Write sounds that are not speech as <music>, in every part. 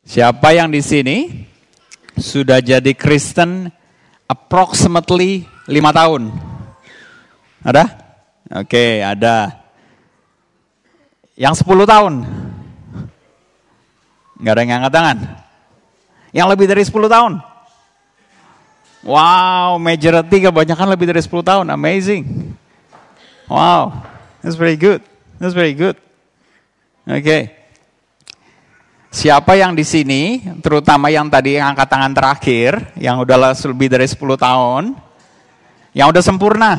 Siapa yang di sini sudah jadi Kristen approximately lima tahun? Ada? Oke, ada. Yang 10 tahun? Nggak ada yang angkat tangan? Yang lebih dari 10 tahun? Wow, majority kebanyakan lebih dari 10 tahun. Amazing. Wow, that's very good. That's very good. Oke. Okay. Siapa yang di sini, terutama yang tadi yang angkat tangan terakhir, yang udah lebih dari 10 tahun, yang udah sempurna.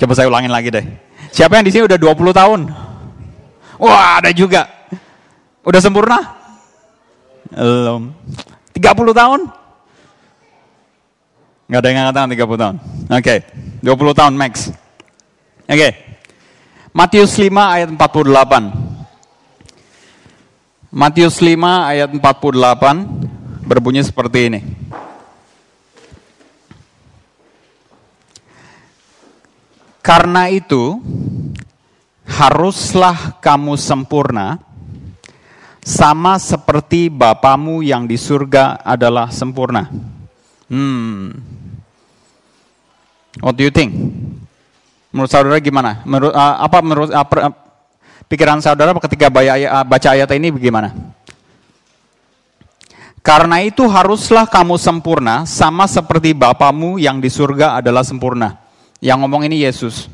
Coba saya ulangin lagi deh. Siapa yang di sini udah 20 tahun? Wah, ada juga. Udah sempurna? Belum. 30 tahun? Nggak ada yang angkat tangan 30 tahun. Oke, okay. 20 tahun max. Oke. Okay. Matius 5 ayat 48. Matius 5 ayat 48 berbunyi seperti ini. Karena itu, haruslah kamu sempurna, sama seperti Bapamu yang di surga adalah sempurna. Hmm. What do you think? Menurut saudara gimana? Menurut uh, apa menurut uh, per, uh, pikiran saudara ketika baca ayat ini bagaimana? Karena itu haruslah kamu sempurna sama seperti Bapamu yang di surga adalah sempurna. Yang ngomong ini Yesus.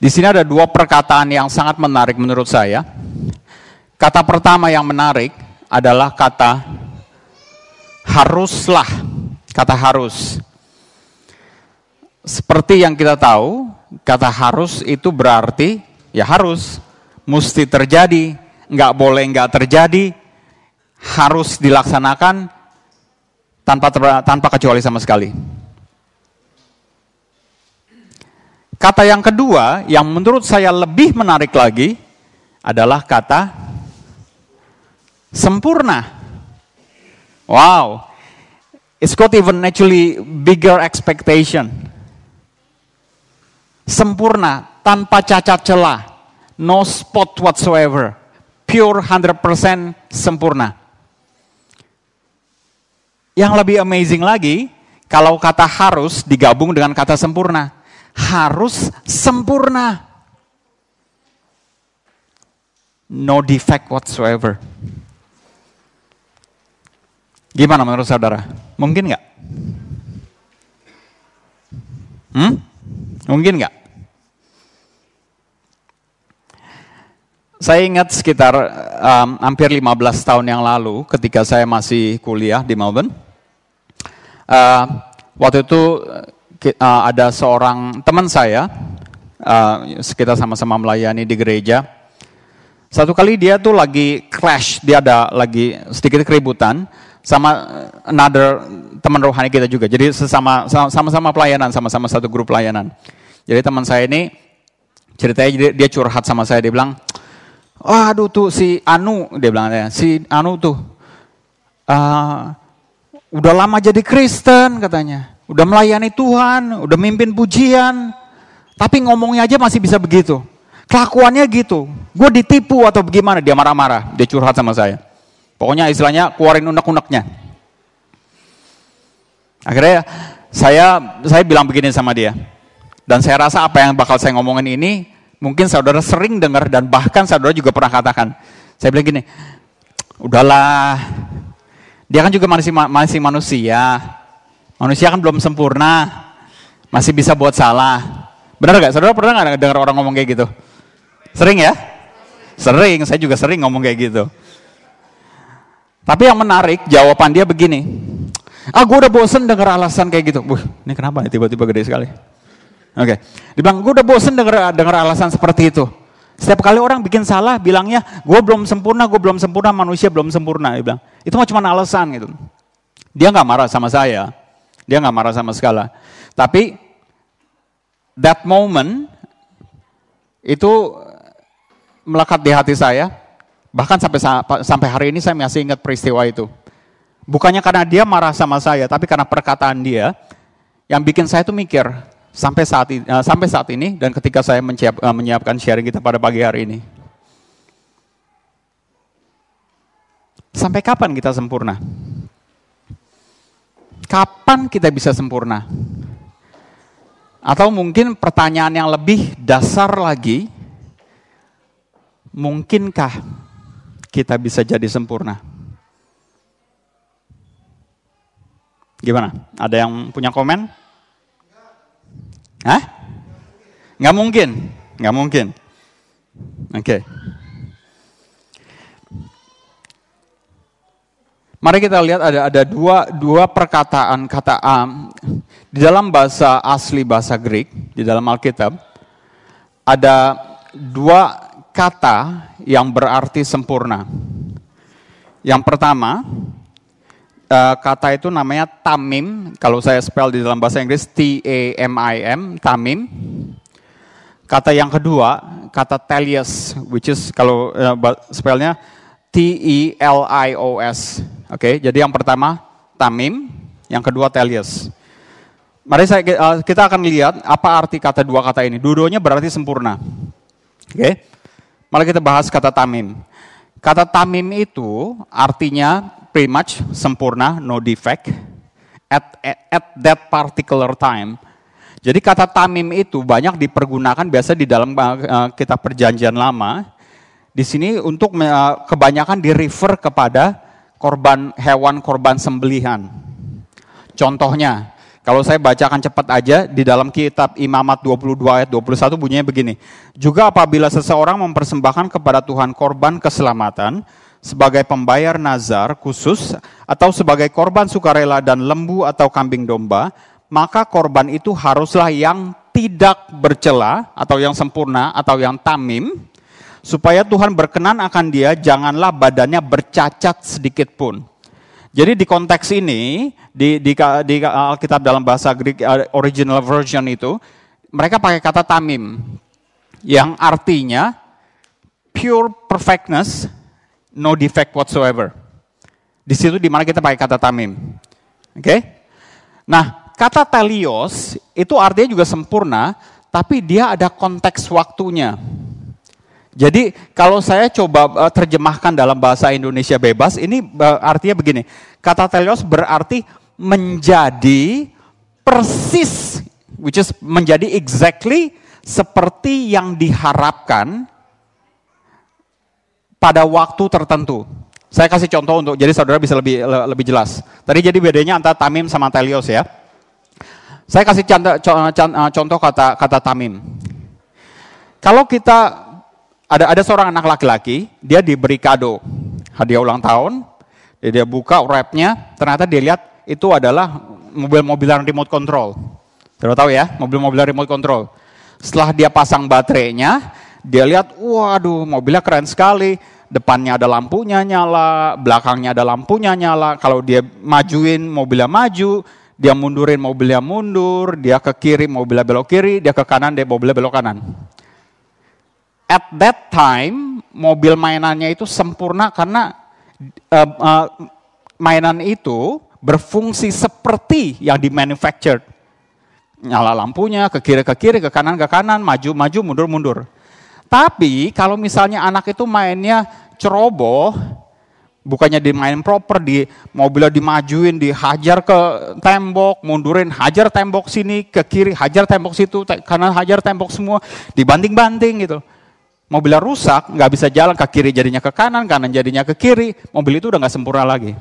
Di sini ada dua perkataan yang sangat menarik menurut saya. Kata pertama yang menarik adalah kata haruslah. Kata harus. Seperti yang kita tahu, kata harus itu berarti ya harus, mesti terjadi, nggak boleh nggak terjadi, harus dilaksanakan tanpa tanpa kecuali sama sekali. Kata yang kedua yang menurut saya lebih menarik lagi adalah kata sempurna. Wow, it's got even actually bigger expectation sempurna, tanpa cacat celah, no spot whatsoever, pure 100% sempurna. Yang lebih amazing lagi, kalau kata harus digabung dengan kata sempurna. Harus sempurna. No defect whatsoever. Gimana menurut saudara? Mungkin nggak? Hmm? Mungkin nggak? saya ingat sekitar um, hampir 15 tahun yang lalu ketika saya masih kuliah di Melbourne. Uh, waktu itu uh, uh ada seorang teman saya, uh, kita sama-sama melayani di gereja. Satu kali dia tuh lagi clash, dia ada lagi sedikit keributan sama another teman rohani kita juga. Jadi sesama sama-sama pelayanan, sama-sama satu grup pelayanan. Jadi teman saya ini ceritanya dia curhat sama saya, dia bilang, Waduh tuh si Anu, dia bilang ya, si Anu tuh uh, udah lama jadi Kristen katanya, udah melayani Tuhan, udah mimpin pujian, tapi ngomongnya aja masih bisa begitu. Kelakuannya gitu, gue ditipu atau bagaimana? Dia marah-marah, dia curhat sama saya. Pokoknya istilahnya keluarin unek-uneknya. Akhirnya saya saya bilang begini sama dia, dan saya rasa apa yang bakal saya ngomongin ini Mungkin saudara sering dengar dan bahkan saudara juga pernah katakan. Saya bilang gini, udahlah, dia kan juga masih, masih manusia. Manusia kan belum sempurna, masih bisa buat salah. Benar gak? Saudara pernah gak dengar orang ngomong kayak gitu? Sering ya? Sering, saya juga sering ngomong kayak gitu. Tapi yang menarik jawaban dia begini. Ah gue udah bosen dengar alasan kayak gitu. Wih, ini kenapa ya tiba-tiba gede sekali. Oke. Okay. Dibilang, gue udah bosen denger, denger alasan seperti itu. Setiap kali orang bikin salah, bilangnya, gue belum sempurna, gue belum sempurna, manusia belum sempurna. Dia bilang, itu mah cuma alasan gitu. Dia nggak marah sama saya. Dia nggak marah sama sekali. Tapi, that moment, itu melekat di hati saya. Bahkan sampai sampai hari ini saya masih ingat peristiwa itu. Bukannya karena dia marah sama saya, tapi karena perkataan dia yang bikin saya tuh mikir, sampai saat ini, eh, sampai saat ini dan ketika saya menyiap, eh, menyiapkan sharing kita pada pagi hari ini. Sampai kapan kita sempurna? Kapan kita bisa sempurna? Atau mungkin pertanyaan yang lebih dasar lagi, mungkinkah kita bisa jadi sempurna? Gimana? Ada yang punya komen? Hah? Nggak mungkin, nggak mungkin. Oke. Okay. Mari kita lihat ada ada dua dua perkataan kata am di dalam bahasa asli bahasa Greek di dalam Alkitab ada dua kata yang berarti sempurna. Yang pertama Eh, kata itu namanya tamim. Kalau saya spell di dalam bahasa Inggris T-A-M-I-M, tamim. Kata yang kedua, kata telios, which is kalau uh, spellnya T-E-L-I-O-S. Oke, okay, jadi yang pertama tamim, yang kedua telios. Mari saya, uh, kita akan lihat apa arti kata dua kata ini. Dudonya berarti sempurna. Oke, okay. mari kita bahas kata tamim. Kata tamim itu artinya pretty much sempurna, no defect, at, at, at that particular time. Jadi kata tamim itu banyak dipergunakan biasa di dalam uh, kitab perjanjian lama. Di sini untuk uh, kebanyakan di refer kepada korban hewan korban sembelihan. Contohnya, kalau saya bacakan cepat aja di dalam kitab Imamat 22 ayat 21 bunyinya begini. Juga apabila seseorang mempersembahkan kepada Tuhan korban keselamatan, sebagai pembayar nazar khusus atau sebagai korban sukarela dan lembu atau kambing domba, maka korban itu haruslah yang tidak bercela atau yang sempurna atau yang tamim supaya Tuhan berkenan akan dia janganlah badannya bercacat sedikit pun. Jadi di konteks ini di di, di Alkitab dalam bahasa Greek eh, original version itu mereka pakai kata tamim yang artinya pure perfectness no defect whatsoever. Di situ di mana kita pakai kata tamim. Oke? Okay? Nah, kata telios itu artinya juga sempurna, tapi dia ada konteks waktunya. Jadi kalau saya coba eh, terjemahkan dalam bahasa Indonesia bebas, ini eh, artinya begini. Kata telios berarti menjadi persis, which is menjadi exactly seperti yang diharapkan pada waktu tertentu. Saya kasih contoh untuk jadi saudara bisa lebih lebih jelas. Tadi jadi bedanya antara tamim sama telios ya. Saya kasih contoh, eh, contoh kata kata tamim. Kalau kita ada ada seorang anak laki-laki, dia diberi kado hadiah ulang tahun, dia buka wrapnya, ternyata dia lihat itu adalah mobil-mobilan remote control. Sudah tahu ya, mobil-mobilan remote control. Setelah dia pasang baterainya, dia lihat, waduh mobilnya keren sekali, depannya ada lampunya nyala, belakangnya ada lampunya nyala. Kalau dia majuin mobilnya maju, dia mundurin mobilnya mundur, dia ke kiri mobilnya belok kiri, dia ke kanan dia mobilnya belok kanan. At that time mobil mainannya itu sempurna karena uh, uh, mainan itu berfungsi seperti yang di manufactured nyala lampunya, ke kiri ke kiri, ke kanan ke kanan, maju maju, mundur mundur. Tapi kalau misalnya anak itu mainnya ceroboh, bukannya dimain proper, di mobilnya dimajuin, dihajar ke tembok, mundurin, hajar tembok sini, ke kiri, hajar tembok situ, te kanan hajar tembok semua, dibanting-banting gitu. Mobilnya rusak, nggak bisa jalan, ke kiri jadinya ke kanan, kanan jadinya ke kiri, mobil itu udah nggak sempurna lagi.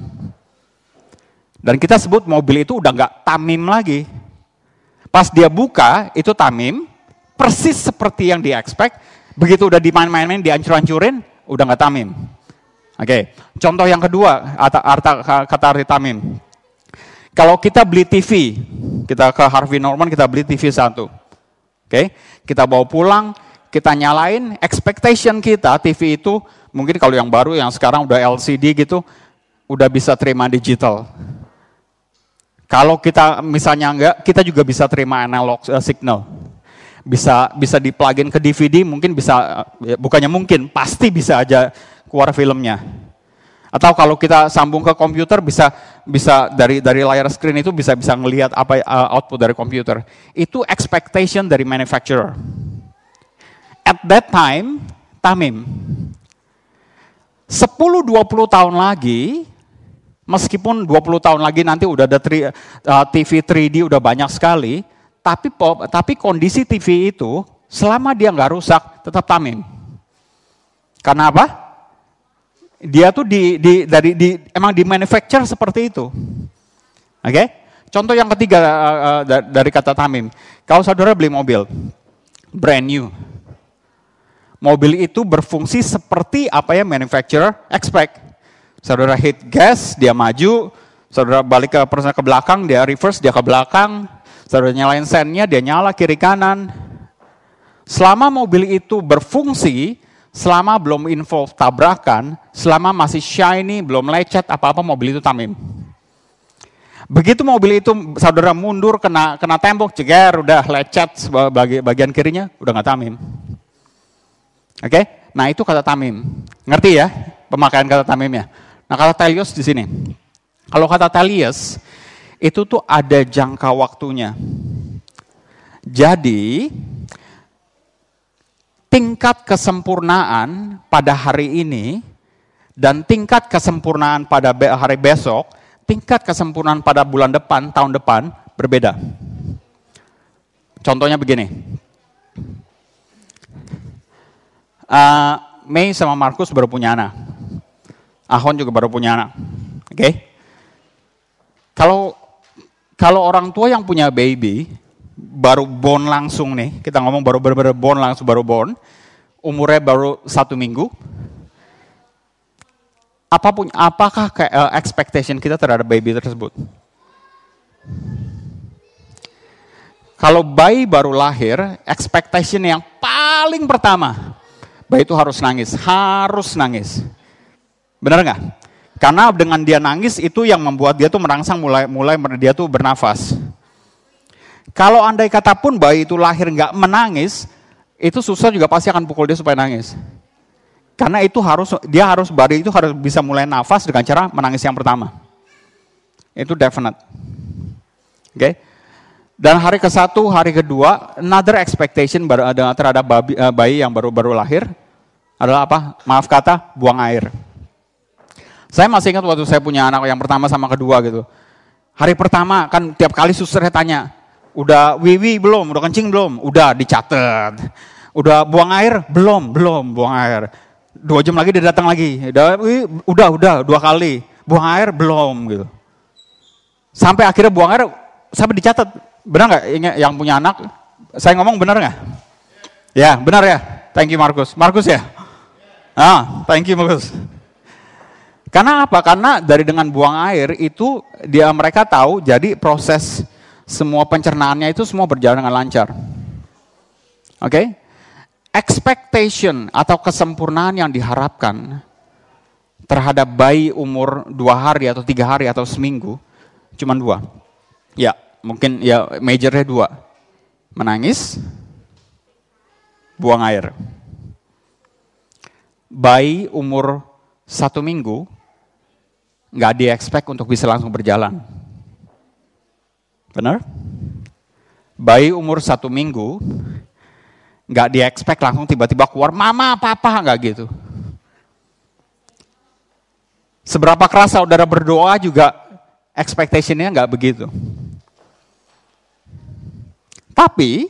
Dan kita sebut mobil itu udah nggak tamim lagi. Pas dia buka, itu tamim, persis seperti yang diexpect. expect, Begitu udah dimain main dihancur-hancurin, udah nggak tamim. Oke, okay. contoh yang kedua, arta, kata arti tamim. Kalau kita beli TV, kita ke Harvey Norman, kita beli TV satu. Oke, okay. kita bawa pulang, kita nyalain, expectation kita TV itu, mungkin kalau yang baru, yang sekarang udah LCD gitu, udah bisa terima digital. Kalau kita misalnya enggak, kita juga bisa terima analog uh, signal bisa bisa di-plugin ke DVD mungkin bisa ya, bukannya mungkin pasti bisa aja keluar filmnya atau kalau kita sambung ke komputer bisa bisa dari dari layar screen itu bisa bisa ngelihat apa uh, output dari komputer itu expectation dari manufacturer at that time Tamim 10-20 tahun lagi meskipun 20 tahun lagi nanti udah ada tri, uh, eh, TV 3D udah banyak sekali tapi tapi kondisi TV itu selama dia nggak rusak tetap tamim. Karena apa? Dia tuh di, di dari di emang di manufacture seperti itu. Oke? Okay? Contoh yang ketiga uh, dari kata tamim. Kalau saudara beli mobil brand new. Mobil itu berfungsi seperti apa ya? manufacturer expect. Saudara hit gas, dia maju, saudara balik ke persen ke belakang, dia reverse, dia ke belakang, Saudara nyalain sennya, dia nyala kiri kanan. Selama mobil itu berfungsi, selama belum info tabrakan, selama masih shiny, belum lecet, apa-apa mobil itu tamim. Begitu mobil itu saudara mundur kena kena tembok ceger udah lecet bagi, bagian kirinya udah nggak tamim. Oke? Okay? Nah, itu kata tamim. Ngerti ya pemakaian kata tamimnya. Nah, kata telios di sini. Kalau kata telios itu tuh ada jangka waktunya. Jadi, tingkat kesempurnaan pada hari ini dan tingkat kesempurnaan pada hari besok, tingkat kesempurnaan pada bulan depan, tahun depan berbeda. Contohnya begini. Uh, Mei sama Markus baru punya anak. Ahon juga baru punya anak. Oke. Okay? Kalau kalau orang tua yang punya baby, baru born langsung nih, kita ngomong baru baru, baru born langsung baru born, umurnya baru satu minggu, apapun apakah eh, expectation kita terhadap baby tersebut? Kalau bayi baru lahir, expectation yang paling pertama, bayi itu harus nangis, harus nangis. Benar nggak? Karena dengan dia nangis itu yang membuat dia tuh merangsang mulai mulai dia tuh bernafas. Kalau andai kata pun bayi itu lahir nggak menangis, itu susah juga pasti akan pukul dia supaya nangis. Karena itu harus dia harus bayi itu harus bisa mulai nafas dengan cara menangis yang pertama. Itu definite. Oke. Okay? Dan hari ke satu, hari kedua, another expectation terhadap eh, bayi yang baru-baru lahir adalah apa? Maaf kata, buang air. Saya masih ingat waktu saya punya anak yang pertama sama kedua gitu. Hari pertama kan tiap kali susternya tanya, udah wiwi belum, udah kencing belum, udah dicatat. Udah buang air belum, belum buang air. Dua jam lagi dia datang lagi. Udah, udah, udah dua kali. Buang air belum gitu. Sampai akhirnya buang air sampai dicatat. Benar nggak yang punya anak? Saya ngomong benar nggak? Ya, benar ya. Thank you Markus. Markus ya? Ah, thank you Markus. Karena apa? Karena dari dengan buang air itu dia mereka tahu jadi proses semua pencernaannya itu semua berjalan dengan lancar. Oke? Okay? Expectation atau kesempurnaan yang diharapkan terhadap bayi umur dua hari atau tiga hari atau seminggu cuma dua. Ya, mungkin ya majornya dua. Menangis, buang air. Bayi umur satu minggu nggak di expect untuk bisa langsung berjalan. Benar? Bayi umur satu minggu nggak di expect langsung tiba-tiba keluar mama papa nggak gitu. Seberapa keras saudara berdoa juga expectationnya nggak begitu. Tapi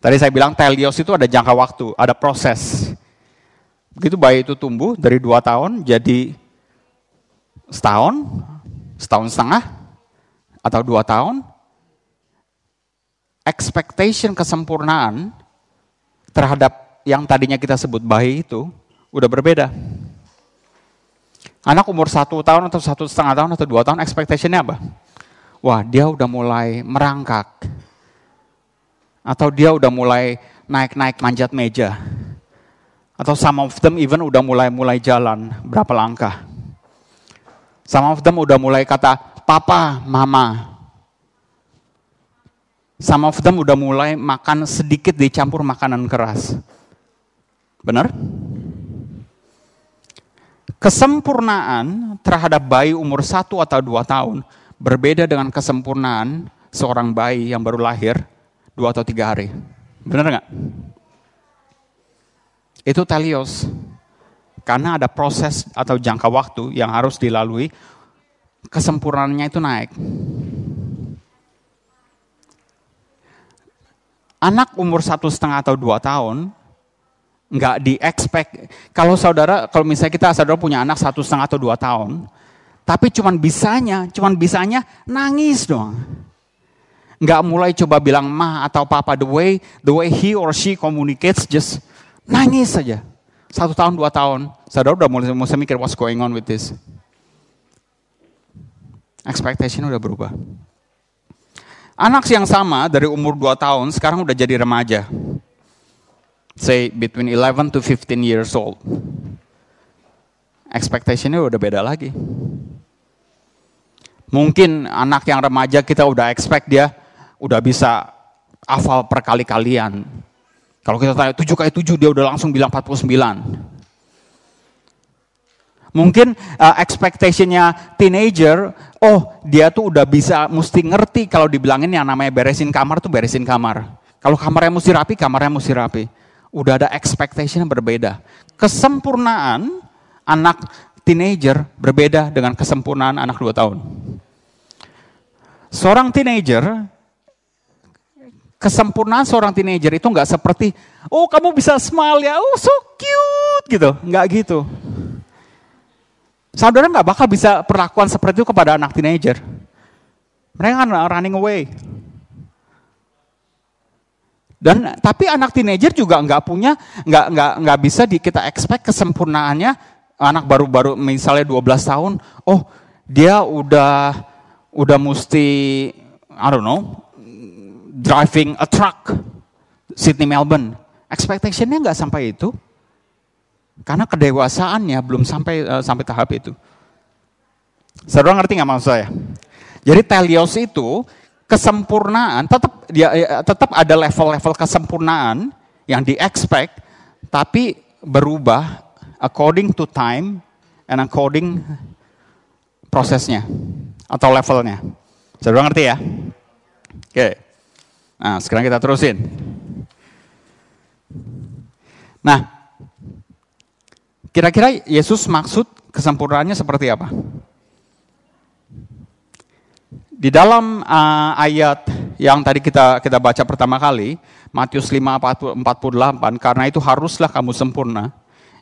tadi saya bilang telios itu ada jangka waktu, ada proses. Begitu bayi itu tumbuh dari dua tahun jadi setahun, setahun setengah, atau dua tahun, expectation kesempurnaan terhadap yang tadinya kita sebut bayi itu udah berbeda. Anak umur satu tahun atau satu setengah tahun atau dua tahun, expectationnya apa? Wah, dia udah mulai merangkak. Atau dia udah mulai naik-naik manjat meja. Atau some of them even udah mulai-mulai jalan berapa langkah. Some of them udah mulai kata papa, mama. Some of them udah mulai makan sedikit dicampur makanan keras. Benar? Kesempurnaan terhadap bayi umur satu atau dua tahun berbeda dengan kesempurnaan seorang bayi yang baru lahir dua atau tiga hari. Benar nggak? Itu talios karena ada proses atau jangka waktu yang harus dilalui, kesempurnaannya itu naik. Anak umur satu setengah atau dua tahun nggak di expect kalau saudara kalau misalnya kita saudara punya anak satu setengah atau dua tahun tapi cuman bisanya cuman bisanya nangis doang nggak mulai coba bilang ma atau papa the way the way he or she communicates just nangis saja satu tahun, dua tahun, saudara udah mulai, mulai mikir what's going on with this. Expectation udah berubah. Anak yang sama dari umur dua tahun sekarang udah jadi remaja. Say between 11 to 15 years old. Expectationnya udah beda lagi. Mungkin anak yang remaja kita udah expect dia udah bisa hafal perkali-kalian. Kalau kita tanya 7 kali 7 dia udah langsung bilang 49. Mungkin uh, expectationnya teenager, oh dia tuh udah bisa mesti ngerti kalau dibilangin yang namanya beresin kamar tuh beresin kamar. Kalau kamarnya mesti rapi, kamarnya mesti rapi. Udah ada expectation yang berbeda. Kesempurnaan anak teenager berbeda dengan kesempurnaan anak 2 tahun. Seorang teenager kesempurnaan seorang teenager itu nggak seperti, oh kamu bisa smile ya, oh so cute gitu, nggak gitu. Saudara nggak bakal bisa perlakuan seperti itu kepada anak teenager. Mereka kan running away. Dan tapi anak teenager juga nggak punya, nggak nggak nggak bisa di, kita expect kesempurnaannya anak baru-baru misalnya 12 tahun, oh dia udah udah mesti I don't know driving a truck Sydney Melbourne. Expectationnya nggak sampai itu, karena kedewasaannya belum sampai uh, sampai tahap itu. Saudara ngerti nggak maksud saya? Jadi telios itu kesempurnaan tetap dia ya, tetap ada level-level kesempurnaan yang di expect tapi berubah according to time and according prosesnya atau levelnya. Saudara ngerti ya? Oke. Okay. Nah, sekarang kita terusin. Nah, kira-kira Yesus maksud kesempurnaannya seperti apa? Di dalam uh, ayat yang tadi kita kita baca pertama kali, Matius 5:48, karena itu haruslah kamu sempurna.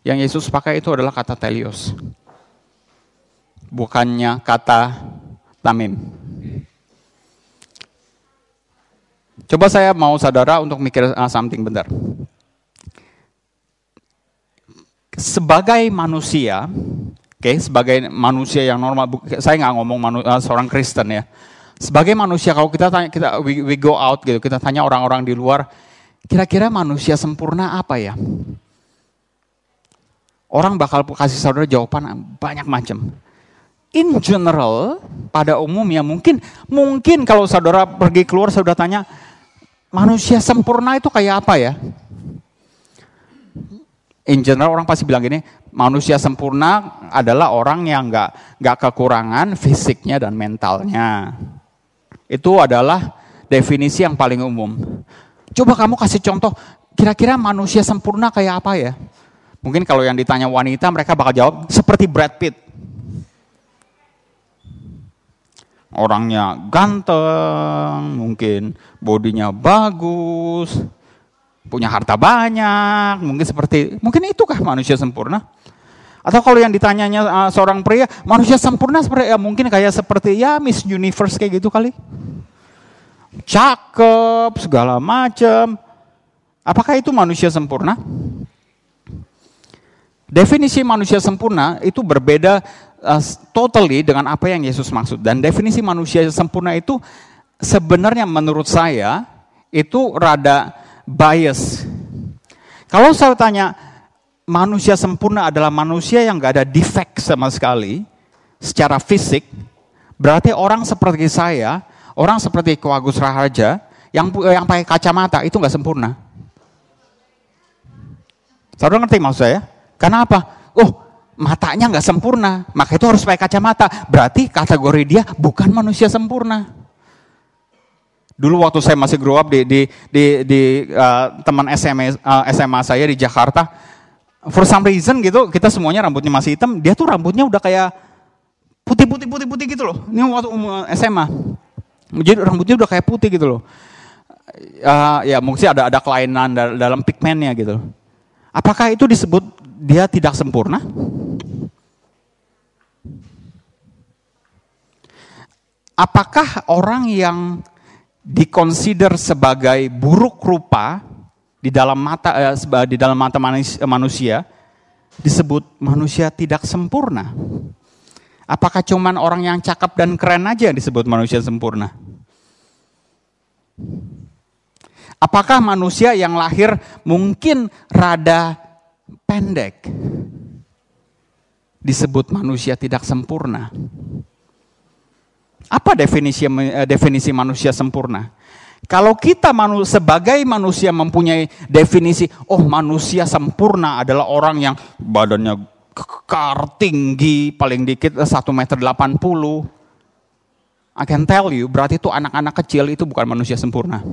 Yang Yesus pakai itu adalah kata telios. Bukannya kata tamim. Coba saya mau saudara untuk mikir uh, something bentar. Sebagai manusia, oke, okay, sebagai manusia yang normal, saya nggak ngomong manu, uh, seorang Kristen ya. Sebagai manusia, kalau kita tanya, kita we, we go out gitu, kita tanya orang-orang di luar, kira-kira manusia sempurna apa ya? Orang bakal kasih saudara jawaban ah, banyak macam in general pada umumnya mungkin mungkin kalau saudara pergi keluar saudara tanya manusia sempurna itu kayak apa ya? In general orang pasti bilang gini, manusia sempurna adalah orang yang nggak nggak kekurangan fisiknya dan mentalnya. Itu adalah definisi yang paling umum. Coba kamu kasih contoh, kira-kira manusia sempurna kayak apa ya? Mungkin kalau yang ditanya wanita mereka bakal jawab seperti Brad Pitt. orangnya ganteng, mungkin bodinya bagus, punya harta banyak, mungkin seperti mungkin itukah manusia sempurna? Atau kalau yang ditanyanya uh, seorang pria, manusia sempurna seperti ya mungkin kayak seperti ya Miss Universe kayak gitu kali. Cakep, segala macam. Apakah itu manusia sempurna? Definisi manusia sempurna itu berbeda uh, totally dengan apa yang Yesus maksud. Dan definisi manusia sempurna itu sebenarnya menurut saya itu rada bias. Kalau saya tanya manusia sempurna adalah manusia yang gak ada defect sama sekali secara fisik, berarti orang seperti saya, orang seperti Kwagus Raharja yang yang pakai kacamata itu nggak sempurna. Saudara ngerti maksud saya? Karena apa? Oh, matanya nggak sempurna, maka itu harus pakai kacamata. Berarti kategori dia bukan manusia sempurna. Dulu waktu saya masih grow up di di di, di uh, teman SMA e, uh, SMA saya di Jakarta, for some reason gitu kita semuanya rambutnya masih hitam, dia tuh rambutnya udah kayak putih putih putih putih gitu loh. Ini waktu umur SMA, jadi rambutnya udah kayak putih gitu loh. Uh, ya mungkin ada ada kelainan dalam pigmennya gitu. Apakah itu disebut dia tidak sempurna? Apakah orang yang dikonsider sebagai buruk rupa di dalam mata eh, di dalam mata manusia disebut manusia tidak sempurna? Apakah cuman orang yang cakep dan keren aja yang disebut manusia sempurna? Apakah manusia yang lahir mungkin rada pendek. Disebut manusia tidak sempurna. Apa definisi eh, definisi manusia sempurna? Kalau kita manu, sebagai manusia mempunyai definisi, oh manusia sempurna adalah orang yang badannya kekar tinggi, paling dikit 1 meter 80. I can tell you, berarti itu anak-anak kecil itu bukan manusia sempurna.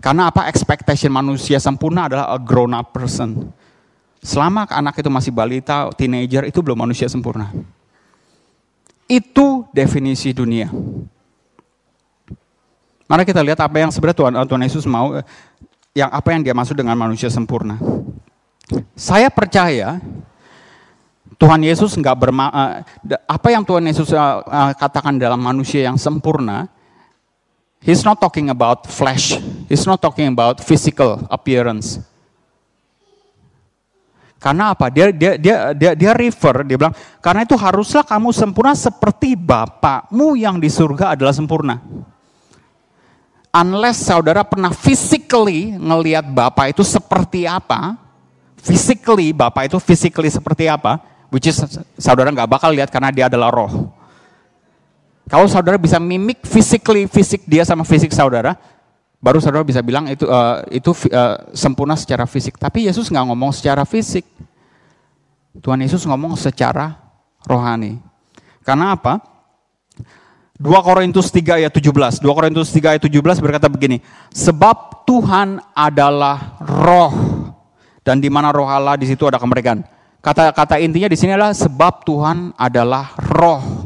Karena apa expectation manusia sempurna adalah a grown up person. Selama anak itu masih balita, teenager, itu belum manusia sempurna. Itu definisi dunia. Mari kita lihat apa yang sebenarnya Tuhan, eh, Tuhan Yesus mau, eh, yang apa yang dia maksud dengan manusia sempurna. Saya percaya Tuhan Yesus nggak berma, eh, apa yang Tuhan Yesus katakan dalam manusia yang sempurna, He's not talking about flesh. He's not talking about physical appearance karena apa? Dia dia dia dia, dia refer, dia bilang, "Karena itu haruslah kamu sempurna seperti Bapakmu yang di surga adalah sempurna." Unless saudara pernah physically ngelihat Bapak itu seperti apa, physically Bapak itu physically seperti apa, which is saudara nggak bakal lihat karena dia adalah roh. Kalau saudara bisa mimik physically fisik dia sama fisik saudara, baru saudara bisa bilang itu uh, itu uh, sempurna secara fisik. Tapi Yesus nggak ngomong secara fisik. Tuhan Yesus ngomong secara rohani. Karena apa? 2 Korintus 3 ayat 17. 2 Korintus 3 ayat 17 berkata begini, sebab Tuhan adalah roh dan di mana roh Allah di situ ada kemerdekaan. Kata-kata intinya di sini adalah sebab Tuhan adalah roh.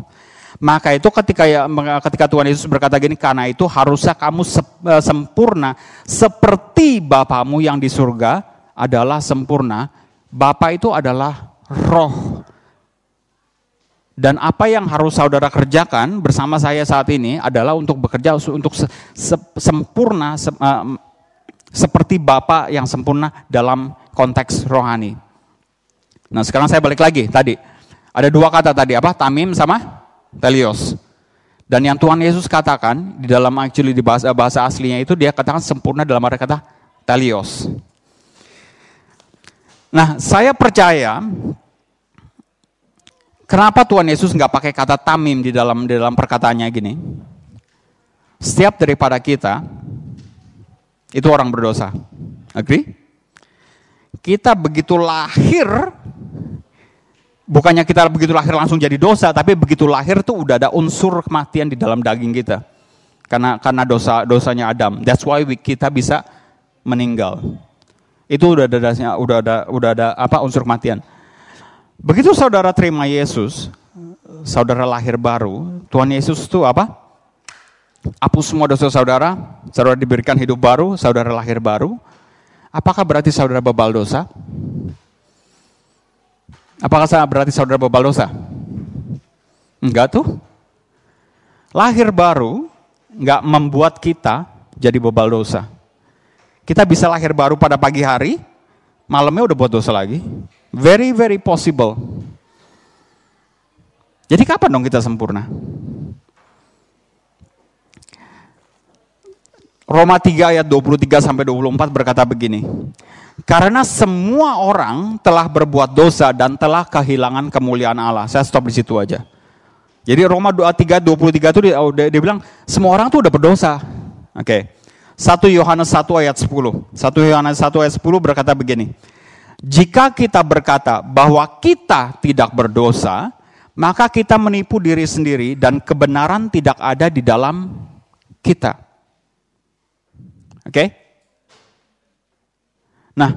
Maka itu ketika ya, ketika Tuhan Yesus berkata gini, karena itu harusnya kamu e, sempurna seperti Bapamu yang di surga adalah sempurna. Bapa itu adalah roh. Dan apa yang harus saudara kerjakan bersama saya saat ini adalah untuk bekerja untuk se, se, sempurna se, uh, seperti Bapa yang sempurna dalam konteks rohani. Nah, sekarang saya balik lagi tadi. Ada dua kata tadi apa? Tamim sama telios. Dan yang Tuhan Yesus katakan di dalam actually di bahasa bahasa aslinya itu dia katakan sempurna dalam arti kata telios. Nah, saya percaya kenapa Tuhan Yesus nggak pakai kata tamim di dalam di dalam perkataannya gini? Setiap daripada kita itu orang berdosa. Agree? Kita begitu lahir bukannya kita begitu lahir langsung jadi dosa, tapi begitu lahir tuh udah ada unsur kematian di dalam daging kita. Karena karena dosa dosanya Adam. That's why we, kita bisa meninggal. Itu udah ada dasnya, udah ada udah ada apa unsur kematian. Begitu saudara terima Yesus, saudara lahir baru, Tuhan Yesus tuh apa? Apus semua dosa saudara, saudara diberikan hidup baru, saudara lahir baru. Apakah berarti saudara bebal dosa? Apakah saya berarti saudara bebal dosa? Enggak tuh. Lahir baru enggak membuat kita jadi bebal dosa. Kita bisa lahir baru pada pagi hari, malamnya udah buat dosa lagi. Very, very possible. Jadi kapan dong kita sempurna? Roma 3 ayat 23 sampai 24 berkata begini. Karena semua orang telah berbuat dosa dan telah kehilangan kemuliaan Allah. Saya stop di situ aja. Jadi Roma 23 23 itu dia, dia bilang semua orang tuh udah berdosa. Oke. Okay. 1 Yohanes 1 ayat 10. 1 Yohanes 1 ayat 10 berkata begini. Jika kita berkata bahwa kita tidak berdosa, maka kita menipu diri sendiri dan kebenaran tidak ada di dalam kita. Oke? Okay? Nah,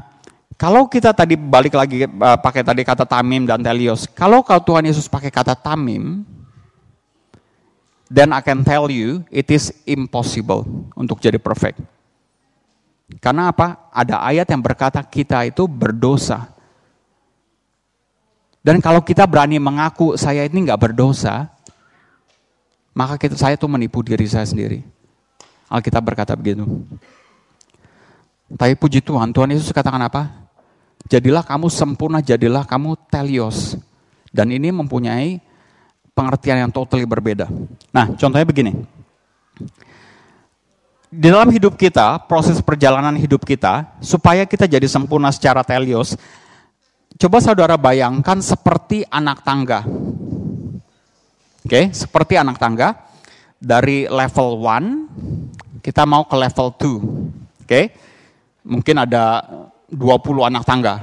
kalau kita tadi balik lagi eh, pakai tadi kata tamim dan telios, kalau Tuhan Yesus pakai kata tamim, then I can tell you it is impossible untuk jadi perfect. Karena apa? Ada ayat yang berkata kita itu berdosa. Dan kalau kita berani mengaku saya ini nggak berdosa, maka kita, saya tuh menipu diri saya sendiri. Alkitab berkata begitu. Tapi puji Tuhan, Tuhan Yesus katakan apa? Jadilah kamu sempurna, jadilah kamu telios. Dan ini mempunyai pengertian yang totally berbeda. Nah, contohnya begini. Di dalam hidup kita, proses perjalanan hidup kita, supaya kita jadi sempurna secara telios, coba saudara bayangkan seperti anak tangga. Oke, okay? seperti anak tangga, dari level 1, kita mau ke level 2. Oke, okay? mungkin ada 20 anak tangga.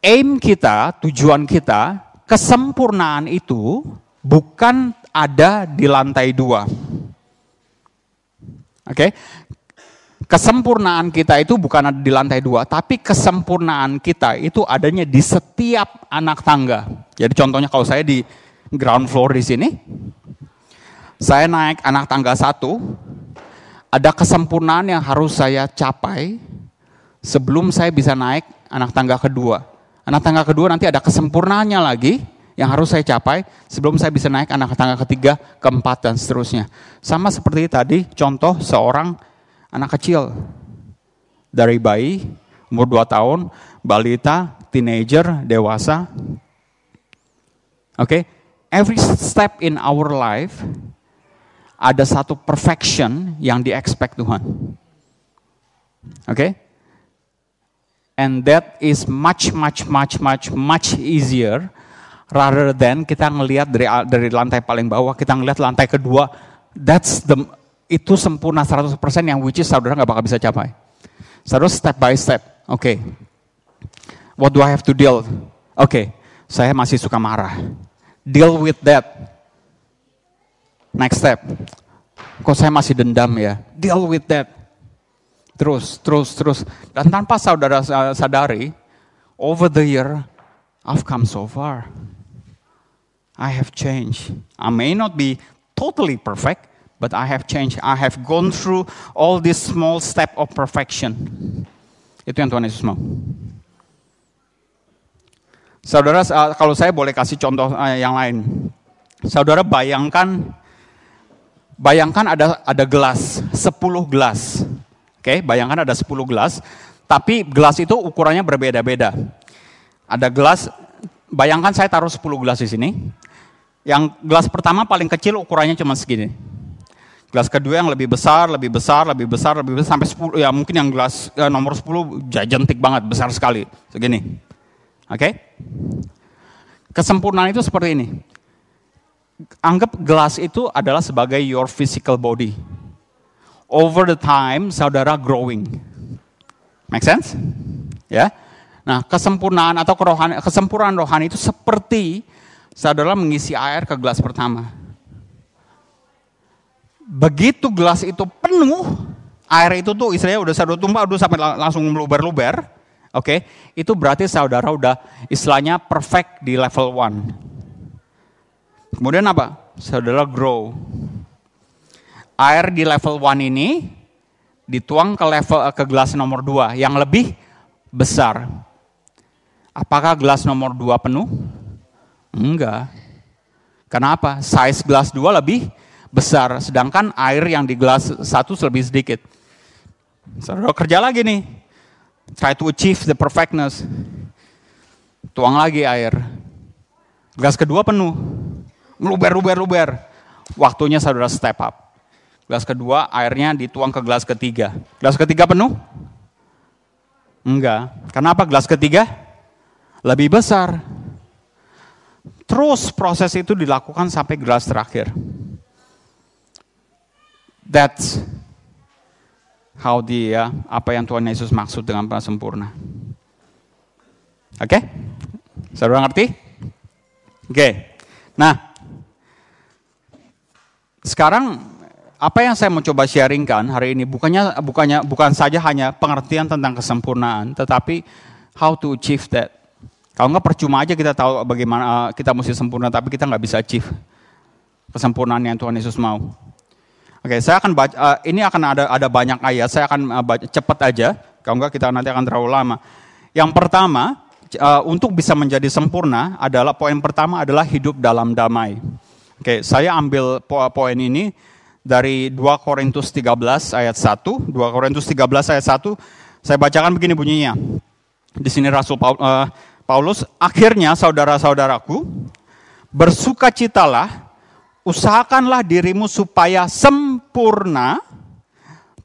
Aim kita, tujuan kita, kesempurnaan itu bukan ada di lantai dua. Oke, kesempurnaan kita itu bukan ada di lantai dua, tapi kesempurnaan kita itu adanya di setiap anak tangga. Jadi contohnya kalau saya di ground floor di sini, saya naik anak tangga satu, ada kesempurnaan yang harus saya capai sebelum saya bisa naik anak tangga kedua. Anak tangga kedua nanti ada kesempurnaannya lagi yang harus saya capai sebelum saya bisa naik anak tangga ketiga, keempat, dan seterusnya. Sama seperti tadi contoh seorang anak kecil dari bayi umur 2 tahun, balita, teenager, dewasa. Oke, okay? every step in our life ada satu perfection yang di Tuhan. Oke? Okay? And that is much much much much much easier rather than kita ngelihat dari dari lantai paling bawah, kita ngelihat lantai kedua, that's the itu sempurna 100% yang which is saudara nggak bakal bisa capai. Saudara step by step. Oke. Okay. What do I have to deal? Oke, okay. saya masih suka marah. Deal with that. Next step. Kok saya masih dendam ya? Deal with that. Terus, terus, terus. Dan tanpa saudara sadari, over the year, I've come so far. I have changed. I may not be totally perfect, but I have changed. I have gone through all this small step of perfection. Itu yang Tuhan Yesus mau. Saudara, kalau saya boleh kasih contoh eh, yang lain. Saudara bayangkan Bayangkan ada ada gelas, 10 gelas. Oke, bayangkan ada 10 gelas, tapi gelas itu ukurannya berbeda-beda. Ada gelas, bayangkan saya taruh 10 gelas di sini. Yang gelas pertama paling kecil ukurannya cuma segini. Gelas kedua yang lebih besar, lebih besar, lebih besar, lebih besar sampai 10 ya mungkin yang gelas ya nomor 10 tik banget, besar sekali, segini. Oke? Kesempurnaan itu seperti ini anggap gelas itu adalah sebagai your physical body. Over the time, saudara growing. Make sense? Ya. Yeah? Nah, kesempurnaan atau kerohani, kesempurnaan rohani itu seperti saudara mengisi air ke gelas pertama. Begitu gelas itu penuh, air itu tuh istilahnya udah saudara tumpah, udah sampai langsung meluber-luber. Oke, okay? itu berarti saudara udah istilahnya perfect di level one. Kemudian apa? Saudara grow. Air di level 1 ini dituang ke level eh, ke gelas nomor 2 yang lebih besar. Apakah gelas nomor 2 penuh? Enggak. Kenapa? Size gelas 2 lebih besar, sedangkan air yang di gelas 1 lebih sedikit. Saudara kerja lagi nih. Try to achieve the perfectness. Tuang lagi air. Gelas kedua penuh luber, luber, luber. Waktunya saudara step up. Gelas kedua, airnya dituang ke gelas ketiga. Gelas ketiga penuh? Enggak. Kenapa gelas ketiga? Lebih besar. Terus proses itu dilakukan sampai gelas terakhir. That's how dia ya, apa yang Tuhan Yesus maksud dengan pernah sempurna. Oke? Okay? Saudara ngerti? Oke. Okay. Nah, sekarang apa yang saya mau coba sharingkan hari ini bukannya bukannya bukan saja hanya pengertian tentang kesempurnaan, tetapi how to achieve that. Kalau nggak percuma aja kita tahu bagaimana eh, kita mesti sempurna, tapi kita nggak bisa achieve kesempurnaan yang Tuhan Yesus mau. Oke, saya akan baca. Eh, ini akan ada ada banyak ayat. Saya akan eh, baca, cepat aja. Kalau nggak kita nanti akan terlalu lama. Yang pertama, untuk bisa menjadi sempurna adalah poin pertama adalah hidup dalam damai. Oke, saya ambil poin ini dari 2 Korintus 13 ayat 1. 2 Korintus 13 ayat 1, saya bacakan begini bunyinya. Di sini Rasul eh, Paulus, akhirnya saudara-saudaraku, bersukacitalah, usahakanlah dirimu supaya sempurna,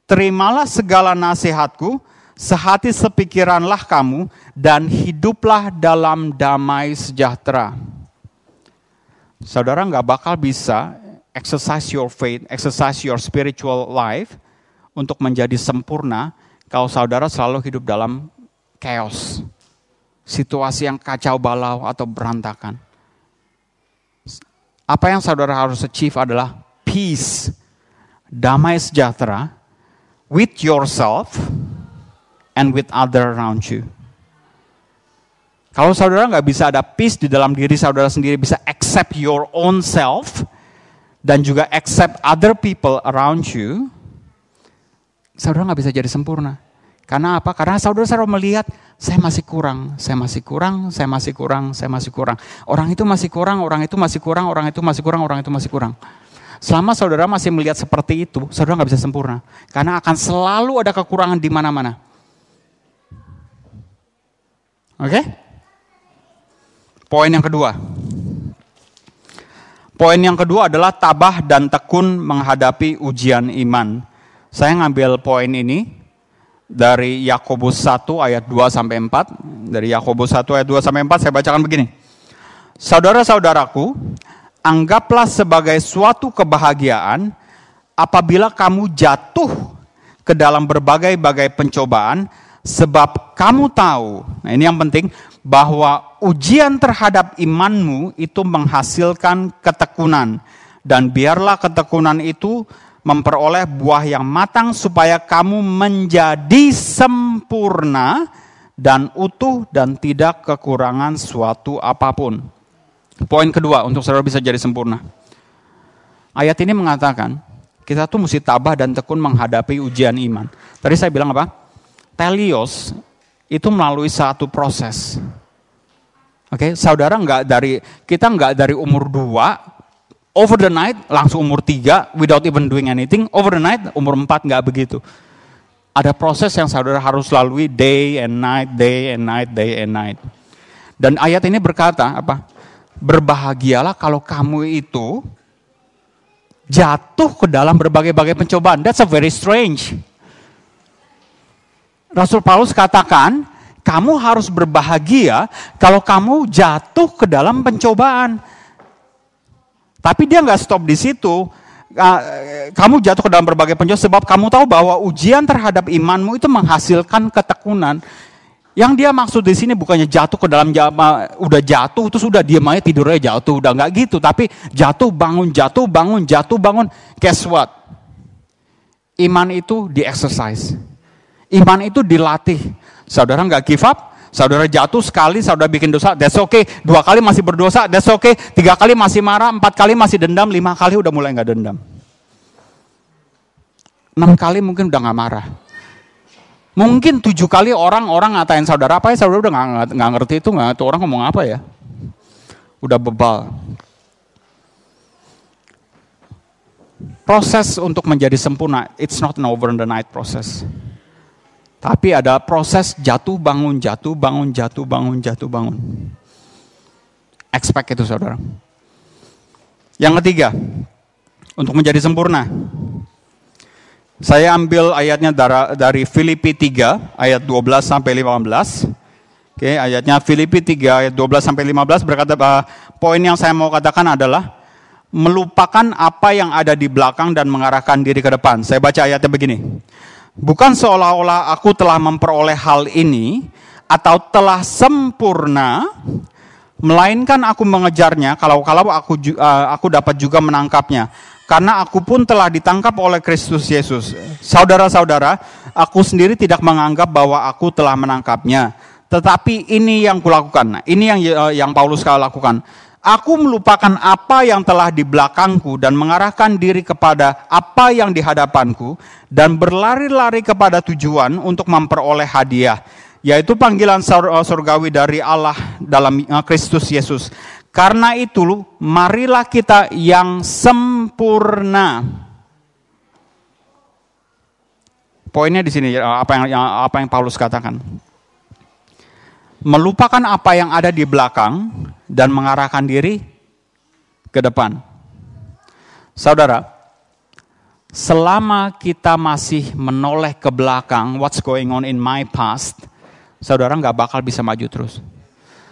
terimalah segala nasihatku, sehati sepikiranlah kamu, dan hiduplah dalam damai sejahtera saudara nggak bakal bisa exercise your faith, exercise your spiritual life untuk menjadi sempurna kalau saudara selalu hidup dalam chaos, situasi yang kacau balau atau berantakan. Apa yang saudara harus achieve adalah peace, damai sejahtera with yourself and with other around you. Kalau saudara nggak bisa ada peace di dalam diri saudara sendiri, bisa accept your own self, dan juga accept other people around you, saudara nggak bisa jadi sempurna. Karena apa? Karena saudara saudara melihat saya masih kurang, saya masih kurang, saya masih kurang, saya masih kurang. Orang itu masih kurang, orang itu masih kurang, orang itu masih kurang, orang itu masih kurang. Selama saudara masih melihat seperti itu, saudara nggak bisa sempurna. Karena akan selalu ada kekurangan di mana-mana. Oke? Okay? Poin yang kedua. Poin yang kedua adalah tabah dan tekun menghadapi ujian iman. Saya ngambil poin ini dari Yakobus 1 ayat 2 sampai 4. Dari Yakobus 1 ayat 2 sampai 4 saya bacakan begini. Saudara-saudaraku, anggaplah sebagai suatu kebahagiaan apabila kamu jatuh ke dalam berbagai-bagai pencobaan sebab kamu tahu. Nah, ini yang penting, bahwa ujian terhadap imanmu itu menghasilkan ketekunan dan biarlah ketekunan itu memperoleh buah yang matang supaya kamu menjadi sempurna dan utuh dan tidak kekurangan suatu apapun. Poin kedua untuk saudara bisa jadi sempurna. Ayat ini mengatakan kita tuh mesti tabah dan tekun menghadapi ujian iman. Tadi saya bilang apa? Telios itu melalui satu proses. Oke, okay? saudara nggak dari kita nggak dari umur dua over the night langsung umur tiga without even doing anything over the night umur empat nggak begitu. Ada proses yang saudara harus lalui day and night, day and night, day and night. Dan ayat ini berkata apa? Berbahagialah kalau kamu itu jatuh ke dalam berbagai-bagai pencobaan. That's a very strange. Rasul Paulus katakan, kamu harus berbahagia kalau kamu jatuh ke dalam pencobaan. Tapi dia nggak stop di situ. Ah, kamu jatuh ke dalam berbagai pencobaan sebab kamu tahu bahwa ujian terhadap imanmu itu menghasilkan ketekunan. Yang dia maksud di sini bukannya jatuh ke dalam jama, ah, udah jatuh terus sudah dia aja tidurnya jatuh udah nggak gitu tapi jatuh bangun jatuh bangun jatuh bangun guess what iman itu di exercise Iman itu dilatih. Saudara nggak give up, saudara jatuh sekali, saudara bikin dosa, that's okay. Dua kali masih berdosa, that's okay. Tiga kali masih marah, empat kali masih dendam, lima kali udah mulai nggak dendam. Enam kali mungkin udah nggak marah. Mungkin tujuh kali orang-orang ngatain saudara apa ya, saudara udah nggak ngerti itu, nggak tuh orang ngomong apa ya. Udah bebal. Proses untuk menjadi sempurna, it's not an over the night process. Tapi ada proses jatuh bangun, jatuh bangun, jatuh bangun, jatuh bangun. Expect itu saudara. Yang ketiga, untuk menjadi sempurna. Saya ambil ayatnya dari Filipi 3 ayat 12 sampai 15. Oke, ayatnya Filipi 3 ayat 12 sampai 15 berkata bahwa poin yang saya mau katakan adalah melupakan apa yang ada di belakang dan mengarahkan diri ke depan. Saya baca ayatnya begini. Bukan seolah-olah aku telah memperoleh hal ini atau telah sempurna, melainkan aku mengejarnya kalau-kalau aku eh, aku dapat juga menangkapnya karena aku pun telah ditangkap oleh Kristus Yesus. Saudara-saudara, aku sendiri tidak menganggap bahwa aku telah menangkapnya, tetapi ini yang kulakukan. ini yang eh, yang Paulus lakukan Aku melupakan apa yang telah di belakangku dan mengarahkan diri kepada apa yang di hadapanku dan berlari-lari kepada tujuan untuk memperoleh hadiah, yaitu panggilan eh, surgawi dari Allah dalam eh, Kristus Yesus. Karena itu, marilah kita yang sempurna. Poinnya di sini eh, apa yang apa yang Paulus katakan melupakan apa yang ada di belakang dan mengarahkan diri ke depan. Saudara, selama kita masih menoleh ke belakang, what's going on in my past, saudara nggak bakal bisa maju terus.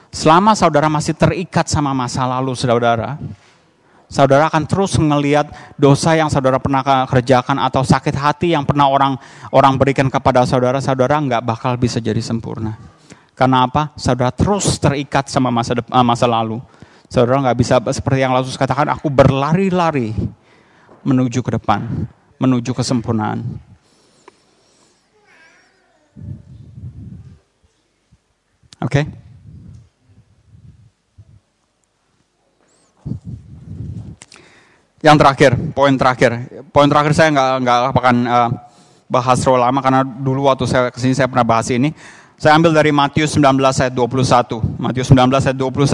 Selama saudara masih terikat sama masa lalu saudara, saudara akan terus melihat dosa yang saudara pernah kerjakan atau sakit hati yang pernah orang orang berikan kepada saudara, saudara nggak bakal bisa jadi sempurna. Karena apa? Saudara terus terikat sama masa depan, ah, masa lalu. Saudara nggak bisa seperti yang Lazarus katakan, aku berlari-lari menuju ke depan, menuju kesempurnaan. Oke? Okay? Yang terakhir, poin terakhir, poin terakhir saya nggak nggak akan uh, bahas terlalu lama karena dulu waktu saya kesini saya pernah bahas ini saya ambil dari Matius 19 ayat 21. Matius 19 ayat 21 uh,